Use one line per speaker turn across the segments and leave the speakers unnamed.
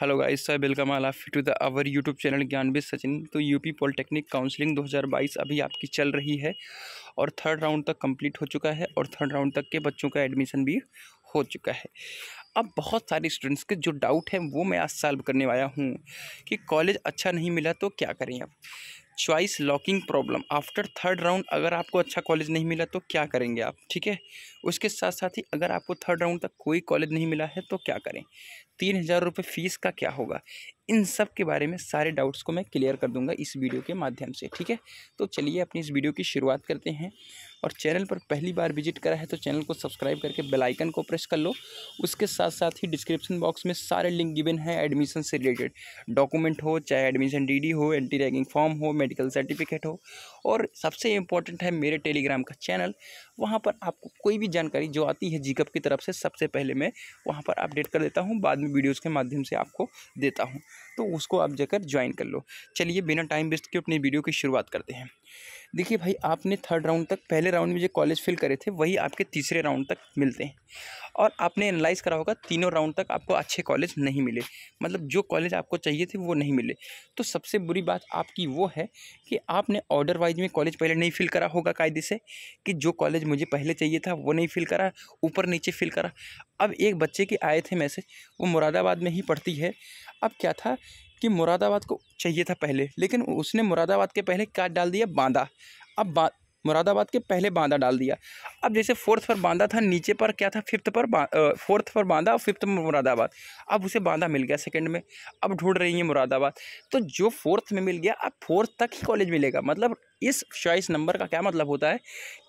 hello guys sir welcome all of to the our YouTube channel B Sachin तो UP polytechnic counselling 2022 अभी आपकी चल रही है और थर्ड राउंड तक कंप्लीट हो चुका है और थर्ड राउंड तक के बच्चों का एडमिशन भी हो चुका है अब बहुत सारे स्टूडेंट्स के जो डाउट हैं वो मैं आज सॉल्व करने आया हूँ कि कॉलेज अच्छा नहीं मिला तो क्या करें अब choice locking problem after third round अगर आपको अच्छा कॉलेज नहीं मिला तो क्या करेंगे आप ठीक है उसके साथ साथ ही अगर आपको थर्ड राउंड तक कोई कॉलेज नहीं मिला है तो क्या करें तीन हज़ार रुपये फ़ीस का क्या होगा इन सब के बारे में सारे डाउट्स को मैं क्लियर कर दूंगा इस वीडियो के माध्यम से ठीक है तो चलिए अपनी इस वीडियो की शुरुआत करते हैं और चैनल पर पहली बार विजिट करा है तो चैनल को सब्सक्राइब करके बेल आइकन को प्रेस कर लो उसके साथ साथ ही डिस्क्रिप्शन बॉक्स में सारे लिंक गिवन है एडमिशन से रिलेटेड डॉक्यूमेंट हो चाहे एडमिशन डी हो एंटी रैगिंग फॉर्म हो मेडिकल सर्टिफिकेट हो और सबसे इम्पोर्टेंट है मेरे टेलीग्राम का चैनल वहाँ पर आपको कोई भी जानकारी जो आती है जीकप की तरफ से सबसे पहले मैं वहाँ पर अपडेट कर देता हूँ बाद में वीडियोज़ के माध्यम से आपको देता हूँ तो उसको आप जाकर ज्वाइन कर लो चलिए बिना टाइम वेस्ट के अपनी वीडियो की शुरुआत करते हैं देखिए भाई आपने थर्ड राउंड तक पहले राउंड में जो कॉलेज फिल करे थे वही आपके तीसरे राउंड तक मिलते हैं और आपने एनालाइज करा होगा तीनों राउंड तक आपको अच्छे कॉलेज नहीं मिले मतलब जो कॉलेज आपको चाहिए थे वो नहीं मिले तो सबसे बुरी बात आपकी वो है कि आपने ऑर्डर वाइज में कॉलेज पहले नहीं फिल करा होगा कायदे से कि जो कॉलेज मुझे पहले चाहिए था वो नहीं फिल करा ऊपर नीचे फिल करा अब एक बच्चे के आए थे मैसेज वो मुरादाबाद में ही पढ़ती है अब क्या था कि मुरादाबाद को चाहिए था पहले लेकिन उसने मुरादाबाद के पहले क्या डाल दिया बांदा अब बा मुरादाबाद के पहले बांदा डाल दिया अब जैसे फोर्थ पर बांदा था नीचे पर क्या था फिफ्थ पर फोर्थ पर बांदा और फिफ्थ पर मुरादाबाद अब उसे बांदा मिल गया सेकंड में अब ढूंढ रही है मुरादाबाद तो जो फोर्थ में मिल गया अब फोर्थ तक ही कॉलेज मिलेगा मतलब इस चॉइस नंबर का क्या मतलब होता है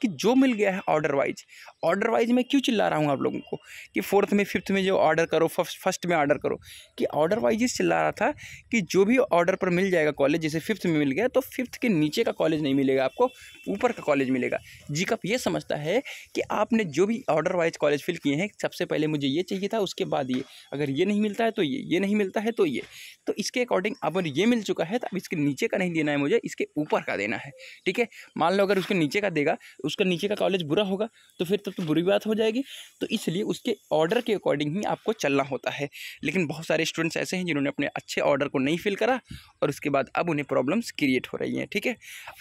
कि जो मिल गया है ऑर्डर वाइज ऑर्डर वाइज मैं क्यों चिल्ला रहा हूँ आप लोगों को कि फोर्थ में फिफ्थ में जो ऑर्डर करो फर्स्ट फर्स्ट में ऑर्डर करो कि ऑर्डर वाइज ही चिल्ला रहा था कि जो भी ऑर्डर पर मिल जाएगा कॉलेज जैसे फिफ्थ में मिल गया तो फिफ्थ के नीचे का कॉलेज नहीं मिलेगा आपको ऊपर का कॉलेज मिलेगा जी कप ये समझता है कि आपने जो भी ऑर्डर वाइज कॉलेज फिल किए हैं सबसे पहले मुझे ये चाहिए था उसके बाद ये अगर ये नहीं मिलता है तो ये ये नहीं मिलता है तो ये तो इसके अकॉर्डिंग अब ये मिल चुका है तो अब इसके नीचे का नहीं देना है मुझे इसके ऊपर का देना है ठीक है मान लो अगर उसके नीचे का देगा उसका नीचे का कॉलेज बुरा होगा तो फिर तब तो बुरी बात हो जाएगी तो इसलिए उसके ऑर्डर के अकॉर्डिंग ही आपको चलना होता है लेकिन बहुत सारे स्टूडेंट्स ऐसे हैं जिन्होंने अपने अच्छे ऑर्डर को नहीं फिल करा और उसके बाद अब उन्हें प्रॉब्लम्स क्रिएट हो रही हैं ठीक है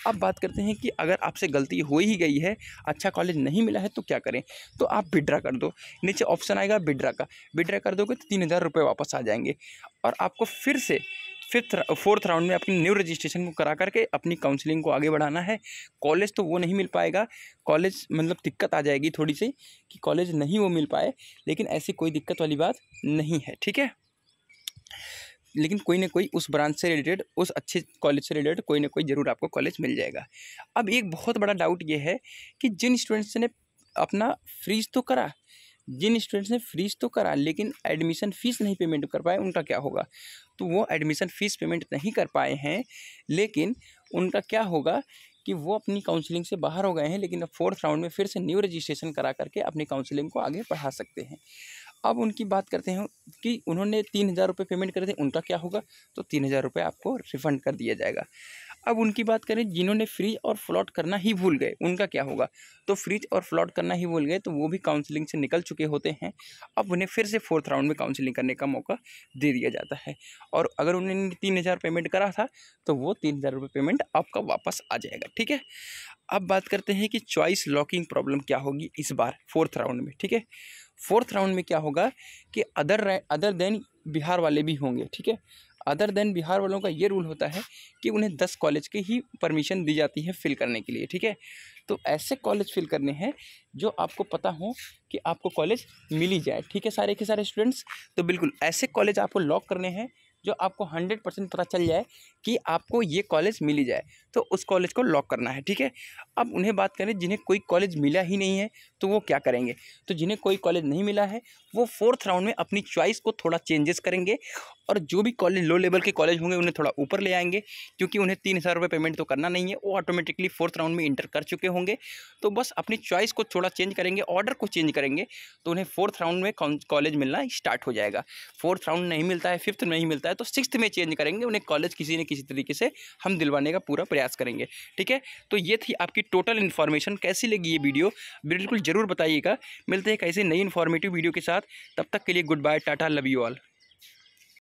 अब बात करते हैं कि अगर आपसे गलती हो ही गई है अच्छा कॉलेज नहीं मिला है तो क्या करें तो आप विड्रा कर दो नीचे ऑप्शन आएगा विड्रा का विड्रा कर दोगे तो तीन हज़ार रुपये वापस आ जाएंगे और आपको फिर से फिफ्थ फोर्थ राउंड में अपनी न्यू रजिस्ट्रेशन को करा करके अपनी काउंसलिंग को आगे बढ़ाना है कॉलेज तो वो नहीं मिल पाएगा कॉलेज मतलब दिक्कत आ जाएगी थोड़ी सी कि कॉलेज नहीं वो मिल पाए लेकिन ऐसी कोई दिक्कत वाली बात नहीं है ठीक है लेकिन कोई ना कोई उस ब्रांच से रिलेटेड उस अच्छे कॉलेज से रिलेटेड कोई ना कोई ज़रूर आपको कॉलेज मिल जाएगा अब एक बहुत बड़ा डाउट ये है कि जिन स्टूडेंट्स ने अपना फ्रीज तो करा जिन स्टूडेंट्स ने फ्रीज तो करा लेकिन एडमिशन फ़ीस नहीं पेमेंट कर पाए उनका क्या होगा तो वो एडमिशन फ़ीस पेमेंट नहीं कर पाए हैं लेकिन उनका क्या होगा कि वो अपनी काउंसलिंग से बाहर हो गए हैं लेकिन अब फोर्थ राउंड में फिर से न्यू रजिस्ट्रेशन करा करके अपनी काउंसलिंग को आगे बढ़ा सकते हैं अब उनकी बात करते हैं कि उन्होंने तीन हज़ार रुपये पेमेंट करे थे उनका क्या होगा तो तीन हज़ार रुपये आपको रिफ़ंड कर दिया जाएगा अब उनकी बात करें जिन्होंने फ्रीज और फ्लॉट करना ही भूल गए उनका क्या होगा तो फ्रिज और फ्लॉट करना ही भूल गए तो वो भी काउंसलिंग से निकल चुके होते हैं अब उन्हें फिर से फोर्थ राउंड में काउंसलिंग करने का मौका दे दिया जाता है और अगर उन्होंने तीन हज़ार पेमेंट करा था तो वो तीन हज़ार रुपये पेमेंट आपका वापस आ जाएगा ठीक है अब बात करते हैं कि चॉइस लॉकिंग प्रॉब्लम क्या होगी इस बार फोर्थ राउंड में ठीक है फोर्थ राउंड में क्या होगा कि अदर अदर देन बिहार वाले भी होंगे ठीक है अदर देन बिहार वालों का ये रूल होता है कि उन्हें दस कॉलेज की ही परमिशन दी जाती है फ़िल करने के लिए ठीक है तो ऐसे कॉलेज फ़िल करने हैं जो आपको पता हो कि आपको कॉलेज मिल ही जाए ठीक है सारे के सारे स्टूडेंट्स तो बिल्कुल ऐसे कॉलेज आपको लॉक करने हैं जो आपको हंड्रेड परसेंट पता चल जाए कि आपको ये कॉलेज मिल ही जाए तो उस कॉलेज को लॉक करना है ठीक है अब उन्हें बात करें जिन्हें कोई कॉलेज मिला ही नहीं है तो वो क्या करेंगे तो जिन्हें कोई कॉलेज नहीं मिला है वो फोर्थ राउंड में अपनी चॉइस को थोड़ा चेंजेस करेंगे और जो भी कॉलेज लो लेवल के कॉलेज होंगे उन्हें थोड़ा ऊपर ले आएंगे क्योंकि उन्हें तीन हज़ार रुपये पेमेंट तो करना नहीं है वो ऑटोमेटिकली फोर्थ राउंड में इंटर कर चुके होंगे तो बस अपनी चॉइस को थोड़ा चेंज करेंगे ऑर्डर को चेंज करेंगे तो उन्हें फोर्थ राउंड में कॉलेज मिलना स्टार्ट हो जाएगा फोर्थ राउंड नहीं मिलता है फिफ्थ नहीं मिलता है तो सिक्स में चेंज करेंगे उन्हें कॉलेज किसी न किसी तरीके से हम दिलवाने का पूरा प्रयास प्रयास करेंगे ठीक है तो ये थी आपकी टोटल इन्फॉर्मेशन कैसी लगी ये वीडियो बिल्कुल ज़रूर बताइएगा मिलते हैं कैसे नई इन्फॉर्मेटिव वीडियो के साथ तब तक के लिए good bye tata love you all